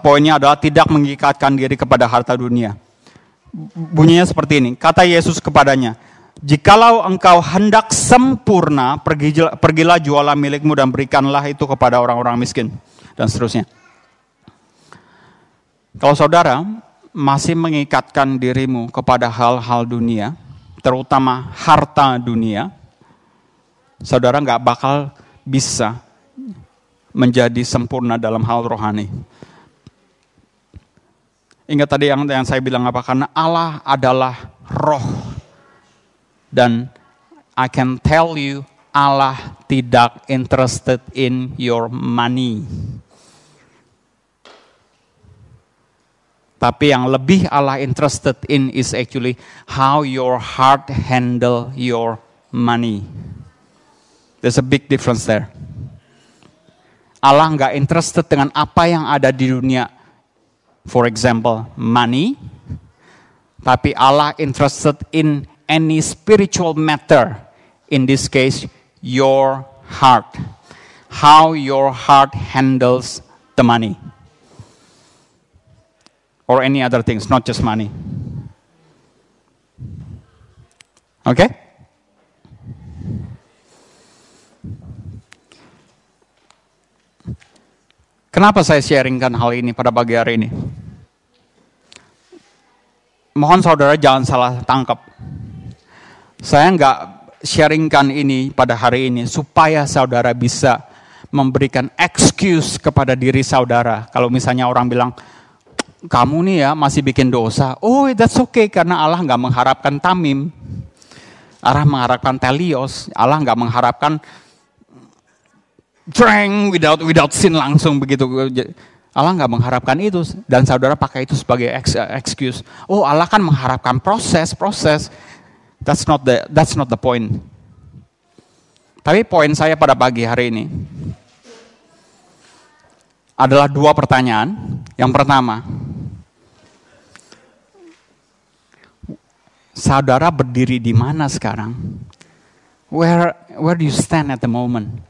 poinnya adalah tidak mengikatkan diri kepada harta dunia. Bunyinya seperti ini. Kata Yesus kepadanya, "Jikalau engkau hendak sempurna, pergilah, pergilah jualah milikmu dan berikanlah itu kepada orang-orang miskin." Dan seterusnya. Kalau saudara masih mengikatkan dirimu kepada hal-hal dunia, terutama harta dunia, saudara nggak bakal bisa menjadi sempurna dalam hal rohani. Ingat tadi yang, yang saya bilang apa? Karena Allah adalah roh. Dan I can tell you, Allah tidak interested in your money. Tapi yang lebih Allah interested in is actually how your heart handle your money. There's a big difference there. Allah nggak interested dengan apa yang ada di dunia. For example, money. Tapi Allah interested in any spiritual matter. In this case, your heart. How your heart handles the money. Or any other things, not just money. Okay? Kenapa saya sharingkan hal ini pada pagi hari ini? Mohon saudara jangan salah tangkap. Saya nggak sharingkan ini pada hari ini supaya saudara bisa memberikan excuse kepada diri saudara. Kalau misalnya orang bilang, kamu nih ya masih bikin dosa. Oh, that's okay karena Allah nggak mengharapkan tamim. Allah mengharapkan telios. Allah nggak mengharapkan Dreng, without without sin langsung begitu. Allah nggak mengharapkan itu dan saudara pakai itu sebagai eh, excuse. Oh Allah kan mengharapkan proses proses. That's not the that's not the point. Tapi poin saya pada pagi hari ini adalah dua pertanyaan. Yang pertama, saudara berdiri di mana sekarang? Where where do you stand at the moment?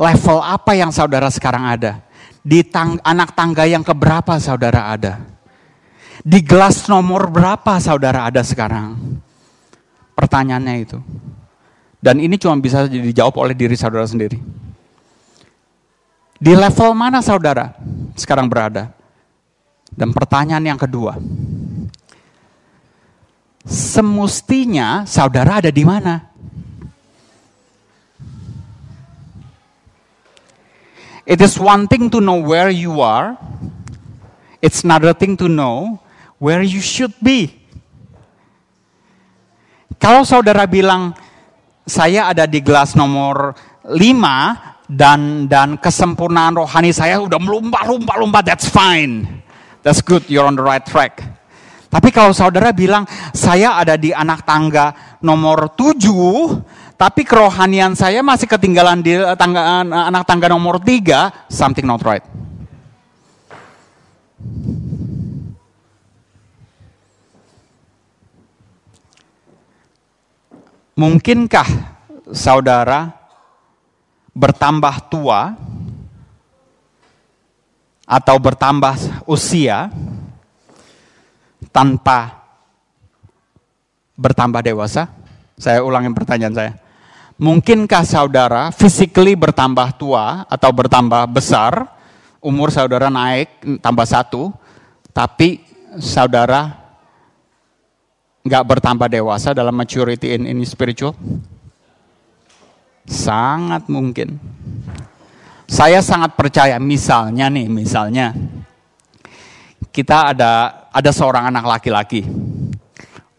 level apa yang saudara sekarang ada? Di tang anak tangga yang keberapa saudara ada? Di gelas nomor berapa saudara ada sekarang? Pertanyaannya itu. Dan ini cuma bisa dijawab oleh diri saudara sendiri. Di level mana saudara sekarang berada? Dan pertanyaan yang kedua. Semestinya saudara ada di mana? It is one thing to know where you are, it's another thing to know where you should be. Kalau saudara bilang, saya ada di gelas nomor 5 dan dan kesempurnaan rohani saya udah melumpah lumpah lumpah that's fine. That's good, you're on the right track. Tapi kalau saudara bilang, saya ada di anak tangga nomor 7, tapi kerohanian saya masih ketinggalan di eh, tangga, eh, anak tangga nomor tiga, something not right. Mungkinkah saudara bertambah tua atau bertambah usia tanpa bertambah dewasa? Saya ulangi pertanyaan saya Mungkinkah saudara physically bertambah tua atau bertambah besar, umur saudara naik tambah satu, tapi saudara nggak bertambah dewasa dalam maturity in, in spiritual? Sangat mungkin. Saya sangat percaya, misalnya nih, misalnya kita ada ada seorang anak laki-laki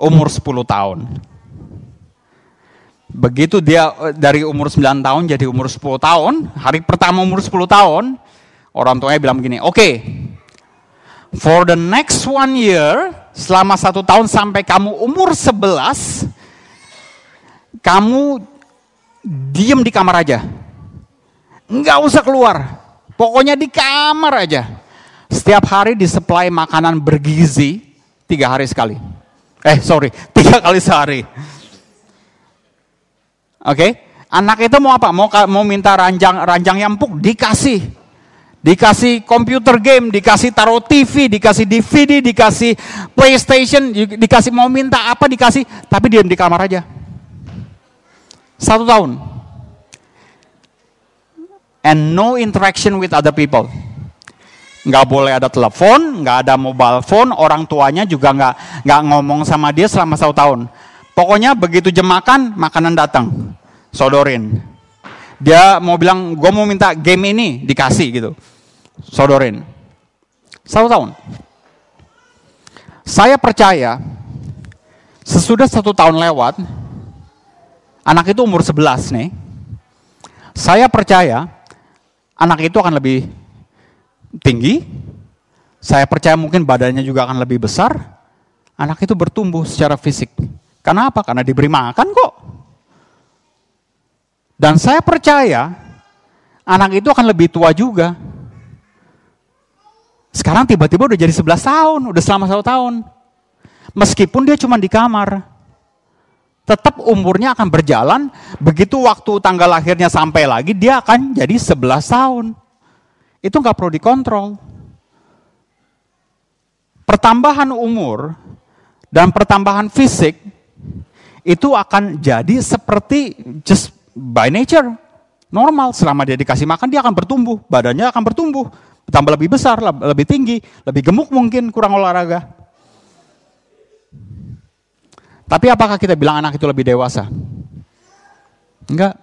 umur 10 tahun Begitu dia eh, dari umur 9 tahun jadi umur 10 tahun, hari pertama umur 10 tahun, orang tuanya bilang begini, oke, okay, for the next one year, selama satu tahun sampai kamu umur 11, kamu diem di kamar aja. Nggak usah keluar, pokoknya di kamar aja. Setiap hari disuplai makanan bergizi tiga hari sekali. Eh sorry, <laughs> tiga kali sehari. Oke? Okay? Anak itu mau apa? Mau mau minta ranjang ranjang yang empuk dikasih. Dikasih komputer game, dikasih taruh TV, dikasih DVD, dikasih PlayStation, dikasih mau minta apa dikasih, tapi diam di kamar aja. Satu tahun. And no interaction with other people nggak boleh ada telepon, nggak ada mobile phone, orang tuanya juga nggak nggak ngomong sama dia selama satu tahun. Pokoknya begitu jam makan, makanan datang. Sodorin. Dia mau bilang, gue mau minta game ini, dikasih gitu. Sodorin. Satu tahun. Saya percaya, sesudah satu tahun lewat, anak itu umur 11 nih, saya percaya anak itu akan lebih tinggi, saya percaya mungkin badannya juga akan lebih besar, anak itu bertumbuh secara fisik karena apa? Karena diberi makan kok. Dan saya percaya anak itu akan lebih tua juga. Sekarang tiba-tiba udah jadi 11 tahun, udah selama satu tahun. Meskipun dia cuma di kamar. Tetap umurnya akan berjalan, begitu waktu tanggal lahirnya sampai lagi, dia akan jadi 11 tahun. Itu nggak perlu dikontrol. Pertambahan umur dan pertambahan fisik itu akan jadi seperti just by nature. Normal, selama dia dikasih makan dia akan bertumbuh, badannya akan bertumbuh, tambah lebih besar, lebih tinggi, lebih gemuk mungkin, kurang olahraga. Tapi apakah kita bilang anak itu lebih dewasa? Enggak.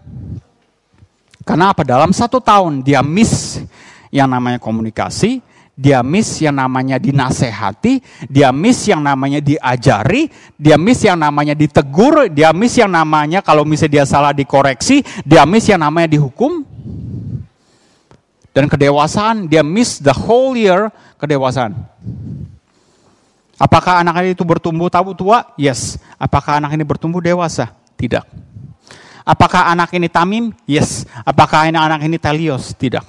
Karena apa? Dalam satu tahun dia miss yang namanya komunikasi, dia miss yang namanya dinasehati, dia miss yang namanya diajari, dia miss yang namanya ditegur, dia miss yang namanya kalau misalnya dia salah dikoreksi, dia miss yang namanya dihukum. Dan kedewasaan, dia miss the whole year kedewasaan. Apakah anak ini itu bertumbuh tahu tua? Yes. Apakah anak ini bertumbuh dewasa? Tidak. Apakah anak ini tamim? Yes. Apakah anak ini telios? Tidak.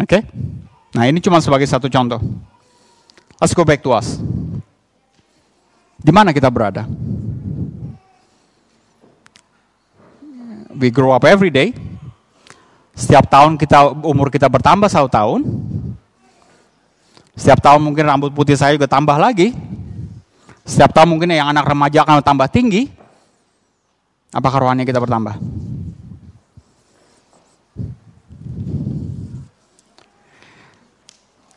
Oke? Okay? Nah, ini cuma sebagai satu contoh. Let's go back to us. Di mana kita berada? We grow up every day. Setiap tahun kita umur kita bertambah satu tahun. Setiap tahun mungkin rambut putih saya juga tambah lagi. Setiap tahun mungkin yang anak remaja akan tambah tinggi. Apakah rohani kita bertambah?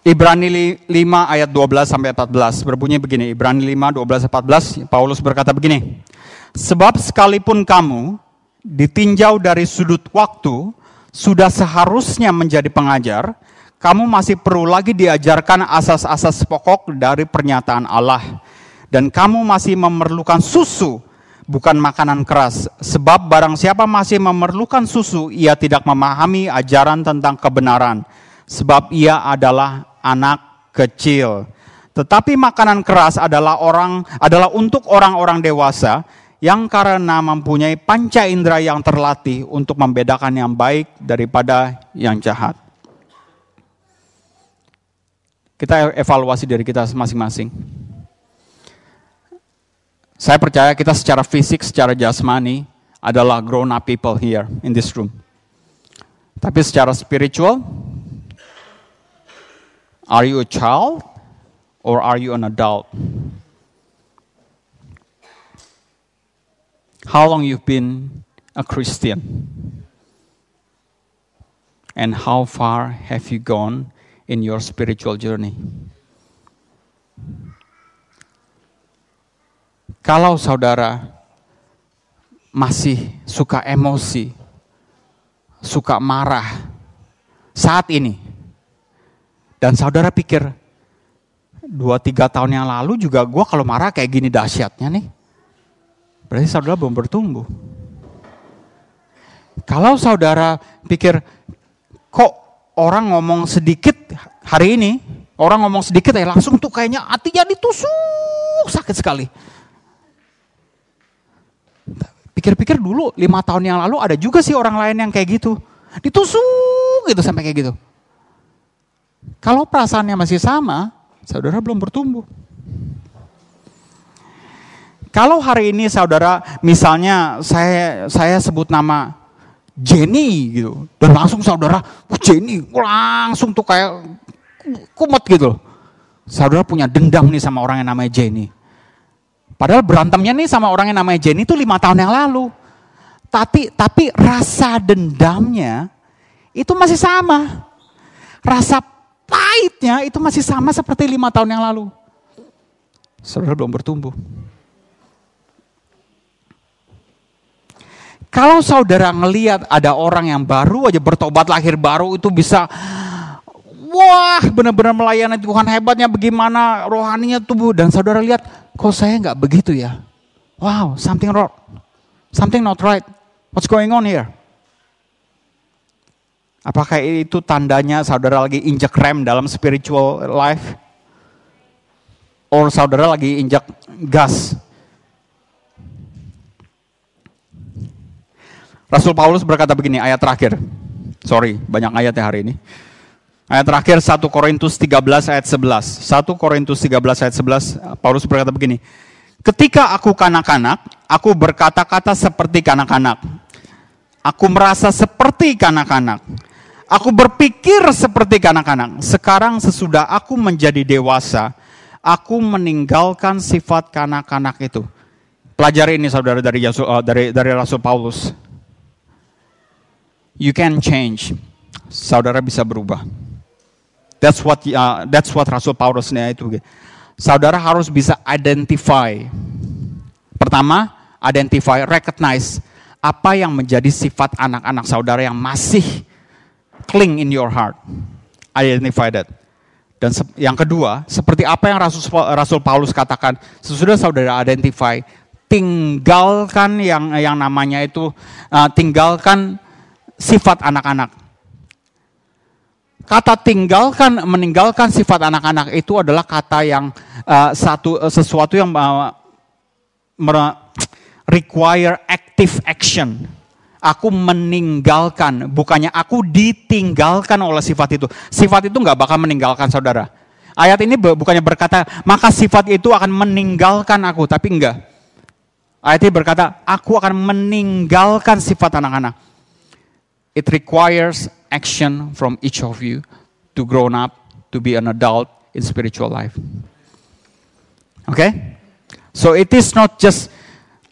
Ibrani 5 ayat 12 sampai 14 berbunyi begini. Ibrani 5 12 14 Paulus berkata begini. Sebab sekalipun kamu ditinjau dari sudut waktu sudah seharusnya menjadi pengajar, kamu masih perlu lagi diajarkan asas-asas pokok dari pernyataan Allah dan kamu masih memerlukan susu bukan makanan keras sebab barang siapa masih memerlukan susu ia tidak memahami ajaran tentang kebenaran sebab ia adalah anak kecil. Tetapi makanan keras adalah orang adalah untuk orang-orang dewasa yang karena mempunyai panca indera yang terlatih untuk membedakan yang baik daripada yang jahat. Kita evaluasi dari kita masing-masing. Saya percaya kita secara fisik, secara jasmani adalah grown up people here in this room. Tapi secara spiritual, Are you a child or are you an adult? How long you've been a Christian? And how far have you gone in your spiritual journey? Kalau saudara masih suka emosi, suka marah saat ini, dan saudara pikir, dua tiga tahun yang lalu juga gue kalau marah kayak gini dahsyatnya nih. Berarti saudara belum bertumbuh. Kalau saudara pikir, kok orang ngomong sedikit hari ini, orang ngomong sedikit ya langsung tuh kayaknya hatinya ditusuk sakit sekali. Pikir-pikir dulu lima tahun yang lalu ada juga sih orang lain yang kayak gitu. Ditusuk gitu sampai kayak gitu. Kalau perasaannya masih sama, saudara belum bertumbuh. Kalau hari ini saudara misalnya saya saya sebut nama Jenny gitu dan langsung saudara oh Jenny langsung tuh kayak kumat gitu. Saudara punya dendam nih sama orang yang namanya Jenny. Padahal berantemnya nih sama orang yang namanya Jenny itu lima tahun yang lalu. Tapi tapi rasa dendamnya itu masih sama. Rasa pahitnya itu masih sama seperti lima tahun yang lalu. Saudara belum bertumbuh. Kalau saudara ngelihat ada orang yang baru aja bertobat lahir baru itu bisa wah benar-benar melayani Tuhan hebatnya bagaimana rohaninya tubuh dan saudara lihat kok saya nggak begitu ya wow something wrong something not right what's going on here Apakah itu tandanya saudara lagi injak rem dalam spiritual life? Or saudara lagi injak gas? Rasul Paulus berkata begini, ayat terakhir. Sorry, banyak ayat ya hari ini. Ayat terakhir 1 Korintus 13 ayat 11. 1 Korintus 13 ayat 11, Paulus berkata begini. Ketika aku kanak-kanak, aku berkata-kata seperti kanak-kanak. Aku merasa seperti kanak-kanak. Aku berpikir seperti kanak-kanak. Sekarang sesudah aku menjadi dewasa, aku meninggalkan sifat kanak-kanak itu. Pelajari ini saudara dari Yesus, eh, dari dari Rasul Paulus. You can change. Saudara bisa berubah. That's what uh, that's what Rasul Paulus nih itu. Saudara harus bisa identify. Pertama, identify, recognize apa yang menjadi sifat anak-anak saudara yang masih cling in your heart. Identify that. Dan yang kedua, seperti apa yang Rasul, Paulus katakan, sesudah saudara identify, tinggalkan yang yang namanya itu uh, tinggalkan sifat anak-anak. Kata tinggalkan meninggalkan sifat anak-anak itu adalah kata yang uh, satu uh, sesuatu yang uh, require active action. Aku meninggalkan, bukannya aku ditinggalkan oleh sifat itu. Sifat itu nggak bakal meninggalkan saudara. Ayat ini bukannya berkata, maka sifat itu akan meninggalkan aku, tapi enggak. Ayat ini berkata, aku akan meninggalkan sifat anak-anak. It requires action from each of you to grow up, to be an adult in spiritual life. Okay? So it is not just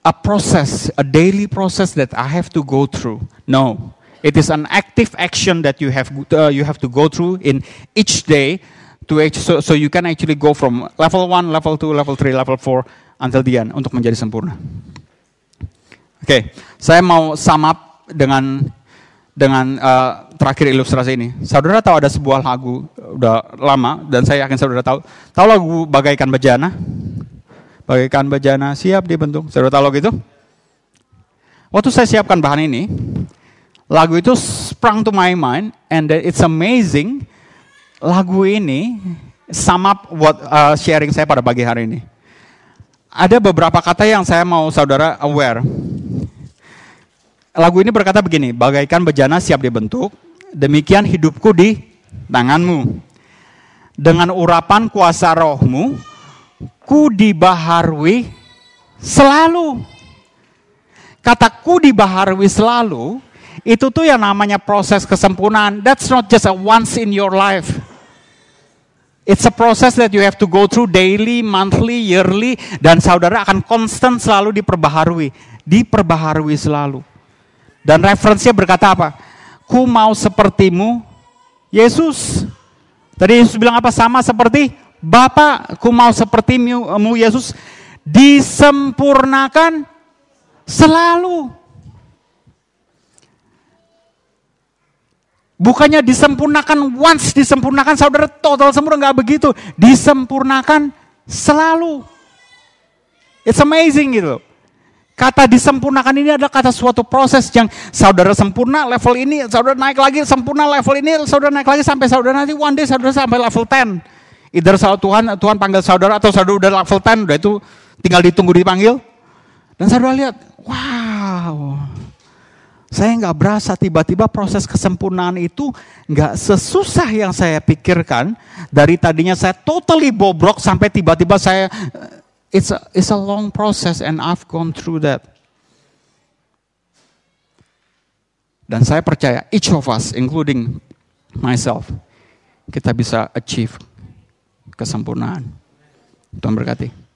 a process, a daily process that I have to go through. No, it is an active action that you have uh, you have to go through in each day to each, so, so you can actually go from level one, level two, level three, level four until the end untuk menjadi sempurna. Oke, okay. saya mau sum up dengan dengan uh, terakhir ilustrasi ini. Saudara tahu ada sebuah lagu uh, udah lama dan saya yakin saudara tahu. Tahu lagu bagaikan bejana? bagaikan bejana siap dibentuk. Saudara tahu gitu? Waktu saya siapkan bahan ini, lagu itu sprang to my mind and it's amazing lagu ini sum up what uh, sharing saya pada pagi hari ini. Ada beberapa kata yang saya mau saudara aware. Lagu ini berkata begini, bagaikan bejana siap dibentuk, demikian hidupku di tanganmu. Dengan urapan kuasa rohmu, ku dibaharui selalu. Kata ku dibaharui selalu, itu tuh yang namanya proses kesempurnaan. That's not just a once in your life. It's a process that you have to go through daily, monthly, yearly, dan saudara akan konstan selalu diperbaharui. Diperbaharui selalu. Dan referensinya berkata apa? Ku mau sepertimu, Yesus. Tadi Yesus bilang apa? Sama seperti Bapa, ku mau seperti Mu Yesus disempurnakan selalu. Bukannya disempurnakan once, disempurnakan saudara total sempurna, nggak begitu. Disempurnakan selalu. It's amazing gitu Kata disempurnakan ini adalah kata suatu proses yang saudara sempurna level ini, saudara naik lagi, sempurna level ini, saudara naik lagi sampai saudara nanti one day saudara sampai level 10 Either saudara Tuhan, Tuhan panggil saudara atau saudara udah level 10, udah itu tinggal ditunggu dipanggil. Dan saudara lihat, wow, saya nggak berasa tiba-tiba proses kesempurnaan itu nggak sesusah yang saya pikirkan. Dari tadinya saya totally bobrok sampai tiba-tiba saya, eh, it's a, it's a long process and I've gone through that. Dan saya percaya each of us, including myself, kita bisa achieve kesempurnaan. Tuhan berkati.